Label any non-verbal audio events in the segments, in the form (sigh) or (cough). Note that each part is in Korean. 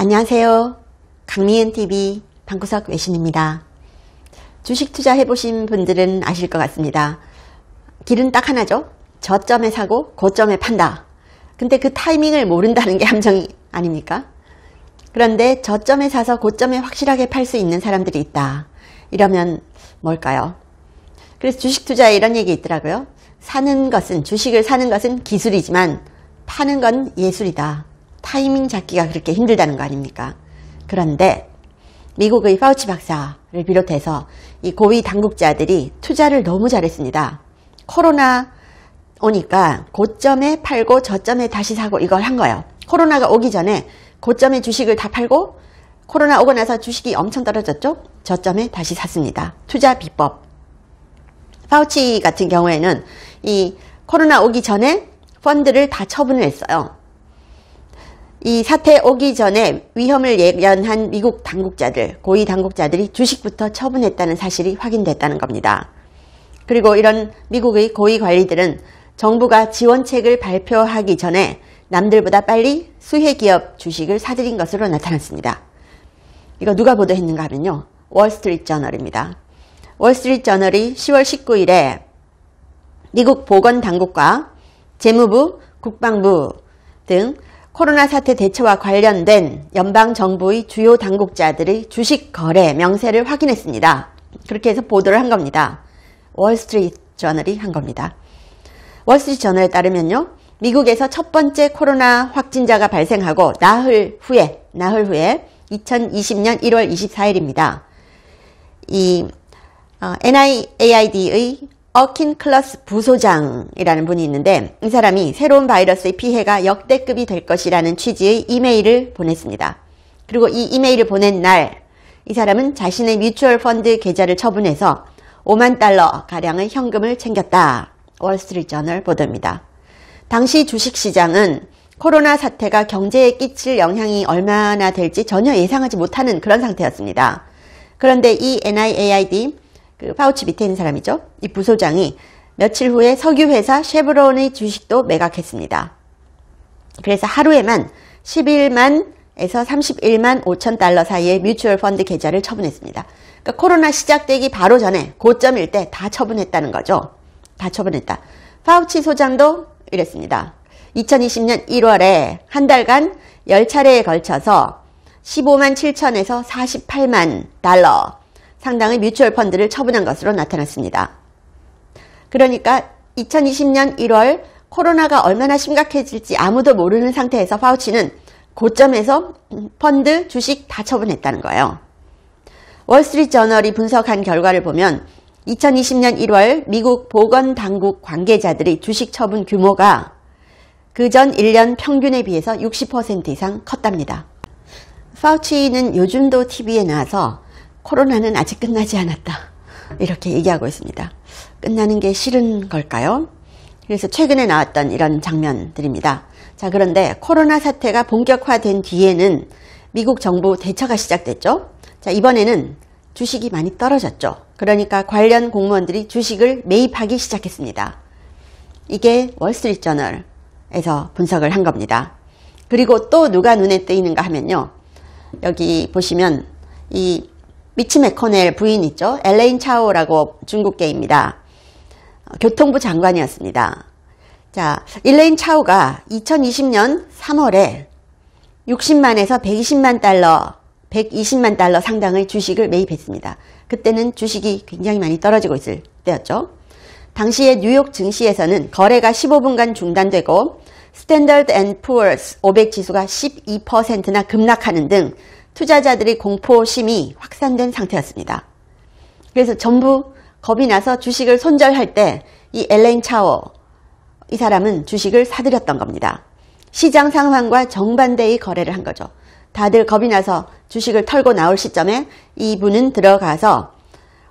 안녕하세요. 강미은TV 방구석 외신입니다. 주식 투자 해보신 분들은 아실 것 같습니다. 길은 딱 하나죠. 저점에 사고 고점에 판다. 근데 그 타이밍을 모른다는 게 함정이 아닙니까? 그런데 저점에 사서 고점에 확실하게 팔 수 있는 사람들이 있다. 이러면 뭘까요? 그래서 주식 투자에 이런 얘기 있더라고요. 사는 것은 주식을 사는 것은 기술이지만 파는 건 예술이다. 타이밍 잡기가 그렇게 힘들다는 거 아닙니까? 그런데 미국의 파우치 박사를 비롯해서 이 고위 당국자들이 투자를 너무 잘했습니다. 코로나 오니까 고점에 팔고 저점에 다시 사고 이걸 한 거예요. 코로나가 오기 전에 고점에 주식을 다 팔고 코로나 오고 나서 주식이 엄청 떨어졌죠? 저점에 다시 샀습니다. 투자 비법. 파우치 같은 경우에는 이 코로나 오기 전에 펀드를 다 처분을 했어요. 이 사태 오기 전에 위험을 예견한 미국 당국자들, 고위 당국자들이 주식부터 처분했다는 사실이 확인됐다는 겁니다. 그리고 이런 미국의 고위 관리들은 정부가 지원책을 발표하기 전에 남들보다 빨리 수혜기업 주식을 사들인 것으로 나타났습니다. 이거 누가 보도했는가 하면요. 월스트리트 저널입니다. 월스트리트 저널이 10월 19일에 미국 보건당국과 재무부, 국방부 등 코로나 사태 대처와 관련된 연방정부의 주요 당국자들의 주식 거래 명세를 확인했습니다. 그렇게 해서 보도를 한 겁니다. 월스트리트 저널이 한 겁니다. 월스트리트 저널에 따르면요. 미국에서 첫 번째 코로나 확진자가 발생하고 나흘 후에, 나흘 후에 2020년 1월 24일입니다. 이 어, NIAID의 어킨 클러스 부소장이라는 분이 있는데 이 사람이 새로운 바이러스의 피해가 역대급이 될 것이라는 취지의 이메일을 보냈습니다. 그리고 이 이메일을 보낸 날 이 사람은 자신의 뮤추얼 펀드 계좌를 처분해서 5만 달러 가량의 현금을 챙겼다. 월스트리트저널 보도입니다. 당시 주식시장은 코로나 사태가 경제에 끼칠 영향이 얼마나 될지 전혀 예상하지 못하는 그런 상태였습니다. 그런데 이 NIAID 그 파우치 밑에 있는 사람이죠. 이 부소장이 며칠 후에 석유회사 쉐브론의 주식도 매각했습니다. 그래서 하루에만 11만에서 31만 5천 달러 사이의 뮤추얼 펀드 계좌를 처분했습니다. 그러니까 코로나 시작되기 바로 전에 고점일 때 다 처분했다는 거죠. 다 처분했다. 파우치 소장도 이랬습니다. 2020년 1월에 한 달간 10차례에 걸쳐서 15만 7천에서 48만 달러 상당의 뮤추얼 펀드를 처분한 것으로 나타났습니다. 그러니까 2020년 1월 코로나가 얼마나 심각해질지 아무도 모르는 상태에서 파우치는 고점에서 펀드, 주식 다 처분했다는 거예요. 월스트리트저널이 분석한 결과를 보면 2020년 1월 미국 보건당국 관계자들이 주식 처분 규모가 그 전 1년 평균에 비해서 60% 이상 컸답니다. 파우치는 요즘도 TV에 나와서 코로나는 아직 끝나지 않았다. 이렇게 얘기하고 있습니다. 끝나는 게 싫은 걸까요? 그래서 최근에 나왔던 이런 장면들입니다. 자, 그런데 코로나 사태가 본격화된 뒤에는 미국 정부 대처가 시작됐죠. 자, 이번에는 주식이 많이 떨어졌죠. 그러니까 관련 공무원들이 주식을 매입하기 시작했습니다. 이게 월스트리트저널에서 분석을 한 겁니다. 그리고 또 누가 눈에 띄는가 하면요. 여기 보시면 이 미치 메커넬 부인있죠 엘레인 차오라고 중국계입니다. 교통부 장관이었습니다. 자, 일레인 차오가 2020년 3월에 60만에서 120만 달러, 120만 달러 상당의 주식을 매입했습니다. 그때는 주식이 굉장히 많이 떨어지고 있을 때였죠. 당시에 뉴욕 증시에서는 거래가 15분간 중단되고 스탠더드 앤 푸어스 500 지수가 12%나 급락하는 등 투자자들의 공포심이 확산된 상태였습니다. 그래서 전부 겁이 나서 주식을 손절할 때 이 엘레인 차워 이 사람은 주식을 사들였던 겁니다. 시장 상황과 정반대의 거래를 한 거죠. 다들 겁이 나서 주식을 털고 나올 시점에 이분은 들어가서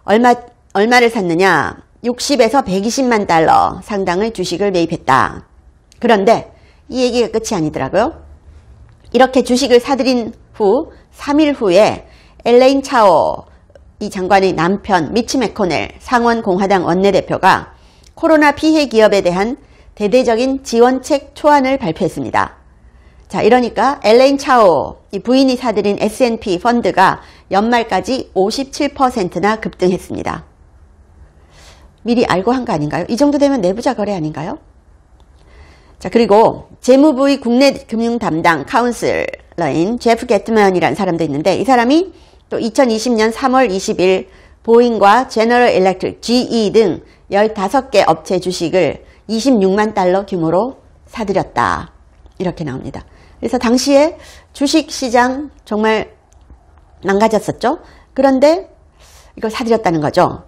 얼마, 얼마를 샀느냐 60에서 120만 달러 상당의 주식을 매입했다. 그런데 이 얘기가 끝이 아니더라고요. 이렇게 주식을 사들인 후 3일 후에 엘레인 차오 이 장관의 남편 미치 메코넬 상원 공화당 원내대표가 코로나 피해 기업에 대한 대대적인 지원책 초안을 발표했습니다. 자, 이러니까 엘레인 차오 이 부인이 사들인 S&P 펀드가 연말까지 57%나 급등했습니다. 미리 알고 한 거 아닌가요? 이 정도 되면 내부자 거래 아닌가요? 자, 그리고 재무부의 국내 금융 담당 카운슬 라인 제프 게트먼이라는 사람도 있는데 이 사람이 또 2020년 3월 20일 보잉과 제너럴 일렉트릭 GE 등 15개 업체 주식을 26만 달러 규모로 사들였다. 이렇게 나옵니다. 그래서 당시에 주식시장 정말 망가졌었죠. 그런데 이걸 사들였다는 거죠.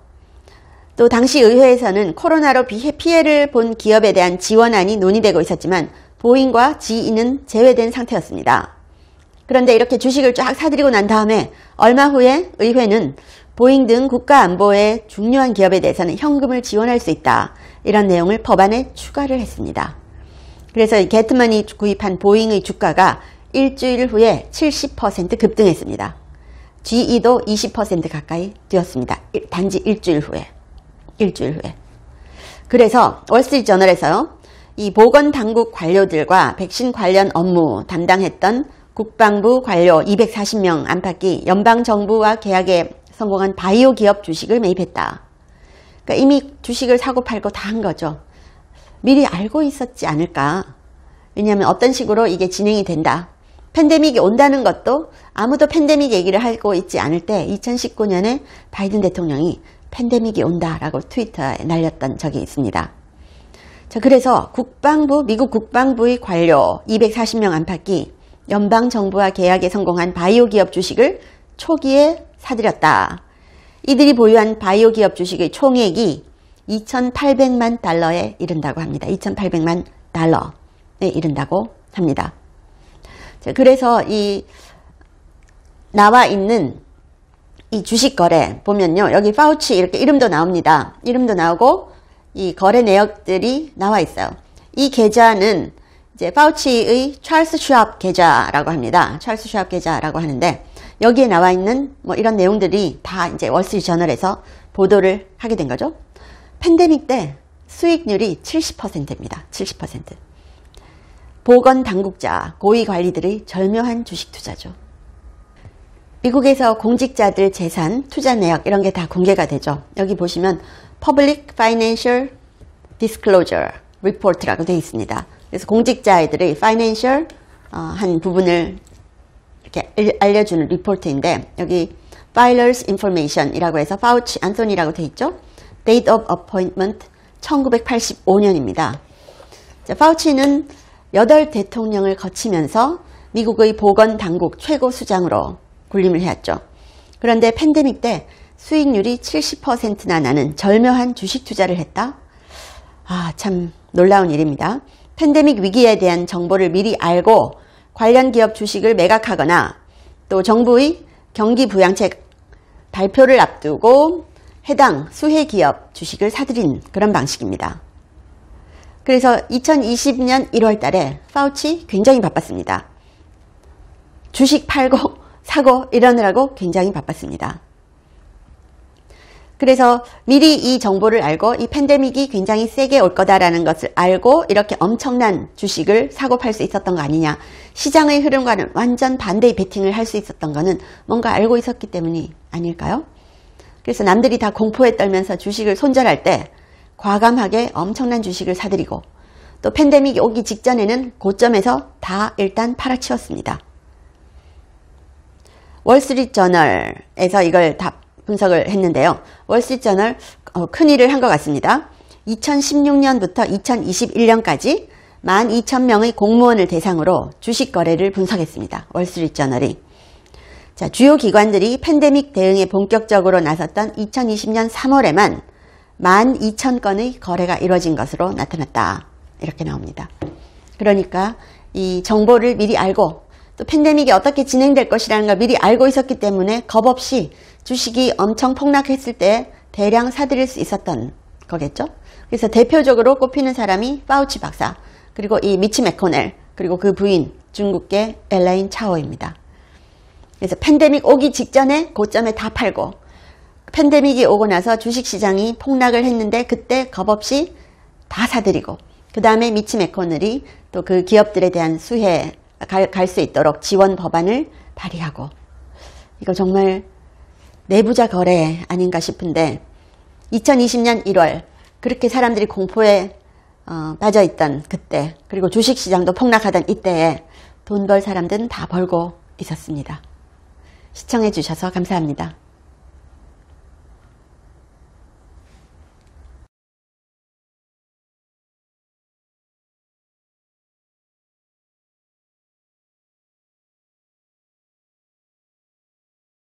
또 당시 의회에서는 코로나로 피해를 본 기업에 대한 지원안이 논의되고 있었지만 보잉과 GE는 제외된 상태였습니다. 그런데 이렇게 주식을 쫙 사들이고 난 다음에 얼마 후에 의회는 보잉 등 국가안보에 중요한 기업에 대해서는 현금을 지원할 수 있다. 이런 내용을 법안에 추가를 했습니다. 그래서 게트먼이 구입한 보잉의 주가가 일주일 후에 70% 급등했습니다. GE도 20% 가까이 뛰었습니다. 단지 일주일 후에. 일주일 후에. 그래서 월스트리트저널에서이 보건 당국 관료들과 백신 관련 업무 담당했던 국방부 관료 240명 안팎이 연방정부와 계약에 성공한 바이오 기업 주식을 매입했다. 그러니까 이미 주식을 사고 팔고 다 한 거죠. 미리 알고 있었지 않을까. 왜냐하면 어떤 식으로 이게 진행이 된다. 팬데믹이 온다는 것도 아무도 팬데믹 얘기를 하고 있지 않을 때 2019년에 바이든 대통령이 팬데믹이 온다라고 트위터에 날렸던 적이 있습니다. 자, 그래서 국방부, 미국 국방부의 관료 240명 안팎이 연방정부와 계약에 성공한 바이오기업 주식을 초기에 사들였다. 이들이 보유한 바이오기업 주식의 총액이 2,800만 달러에 이른다고 합니다. 2,800만 달러에 이른다고 합니다. 그래서 이 나와 있는 이 주식 거래 보면요. 여기 파우치 이렇게 이름도 나옵니다. 이름도 나오고 이 거래 내역들이 나와 있어요. 이 계좌는 이제 파우치의 찰스 슈압 계좌라고 합니다. 찰스 슈압 계좌라고 하는데 여기에 나와 있는 뭐 이런 내용들이 다 이제 월스트리트 저널에서 보도를 하게 된 거죠. 팬데믹 때 수익률이 70%입니다. 70%. 보건 당국자, 고위 관리들의 절묘한 주식 투자죠. 미국에서 공직자들 재산, 투자 내역 이런 게 다 공개가 되죠. 여기 보시면 Public Financial Disclosure Report라고 되어 있습니다. 그래서 공직자 아이들의 파이낸셜 어, 한 부분을 이렇게 알려주는 리포트인데 여기 Filers Information이라고 해서 파우치 안토니라고 돼 있죠. Date of Appointment 1985년입니다. 자, 파우치는 8 대통령을 거치면서 미국의 보건당국 최고 수장으로 군림을 해왔죠. 그런데 팬데믹 때 수익률이 70%나 나는 절묘한 주식 투자를 했다? 아, 참 놀라운 일입니다. 팬데믹 위기에 대한 정보를 미리 알고 관련 기업 주식을 매각하거나 또 정부의 경기 부양책 발표를 앞두고 해당 수혜 기업 주식을 사들인 그런 방식입니다. 그래서 2020년 1월 달에 파우치 굉장히 바빴습니다. 주식 팔고 (laughs) 사고 이러느라고 굉장히 바빴습니다. 그래서 미리 이 정보를 알고 이 팬데믹이 굉장히 세게 올 거다라는 것을 알고 이렇게 엄청난 주식을 사고 팔 수 있었던 거 아니냐. 시장의 흐름과는 완전 반대의 베팅을 할 수 있었던 거는 뭔가 알고 있었기 때문이 아닐까요? 그래서 남들이 다 공포에 떨면서 주식을 손절할 때 과감하게 엄청난 주식을 사들이고 또 팬데믹이 오기 직전에는 고점에서 다 일단 팔아치웠습니다. 월스트리트 저널에서 이걸 다 분석을 했는데요. 월스트리트저널 어, 큰일을 한 것 같습니다. 2016년부터 2021년까지 12,000명의 공무원을 대상으로 주식 거래를 분석했습니다. 월스트리트저널이. 자, 주요 기관들이 팬데믹 대응에 본격적으로 나섰던 2020년 3월에만 12,000건의 거래가 이루어진 것으로 나타났다. 이렇게 나옵니다. 그러니까 이 정보를 미리 알고 또 팬데믹이 어떻게 진행될 것이라는 걸 미리 알고 있었기 때문에 겁 없이 주식이 엄청 폭락했을 때 대량 사들일 수 있었던 거겠죠. 그래서 대표적으로 꼽히는 사람이 파우치 박사, 그리고 이 미치 맥코넬, 그리고 그 부인 중국계 엘라인 차오입니다. 그래서 팬데믹 오기 직전에 고점에 다 팔고 팬데믹이 오고 나서 주식시장이 폭락을 했는데 그때 겁없이 다 사들이고 그 다음에 미치 맥코넬이 또 그 기업들에 대한 수혜 갈 수 있도록 지원 법안을 발의하고 이거 정말 내부자 거래 아닌가 싶은데 2020년 1월 그렇게 사람들이 공포에 어, 빠져있던 그때 그리고 주식시장도 폭락하던 이때에 돈 벌 사람들은 다 벌고 있었습니다. 시청해 주셔서 감사합니다.